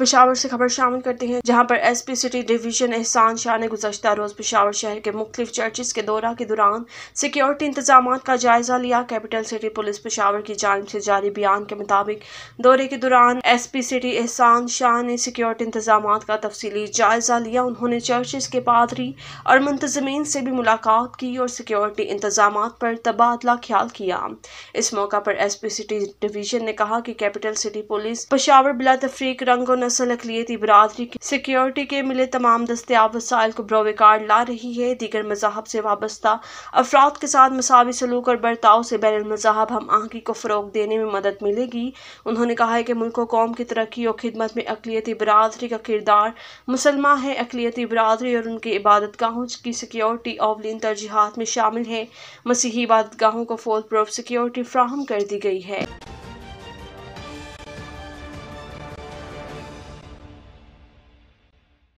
पिशावर से खबर शामिल करते हैं जहां पर एस पी सिटी डिवीजन एहसान शाह ने गुजशत रोज पिशावर शहर के मुख्त चर्चिस के दौरा के दौरान सिक्योरिटी इंतजाम का जायजा लिया कैपिटल सिटी पुलिस पेशावर की जानब से जारी बयान के मुताबिक दौरे के दौरान एस पी सिटी एहसान शाह ने सिक्योरिटी इंतजाम का तफसली जायजा लिया उन्होंने चर्चिस के पादरी और मुंतजमीन से भी मुलाकात की और सिक्योरिटी इंतजाम पर तबादला ख्याल किया इस मौका पर एस पी सिटी डिवीजन ने कहा कि कैपिटल सिटी पुलिस पेशावर बिला तफरीक रंगो दरअसल बरदरी की सिक्योरिटी के मिले तमाम दस्तियाब वसाइल को ब्रोवे कार्ड ला रही है दीगर मजाहब से वाबस्ता अफराद के साथ मसावी सलूक और बर्ताव से बैन मजाहब हम आंकी को फ़रोग देने में मदद मिलेगी उन्होंने कहा है कि मुल्क व कौम की तरक्की और खिदमत में अकलीती बरदरी का किरदार मुसलमान है अकलीती बरदरी और उनके इबादत गाहों की सिक्योरिटी अवलिन तरजीहत में शामिल है मसीही इबादत गाहों को फोल प्रोफ सिक्योरिटी फ्राहम कर दी गई है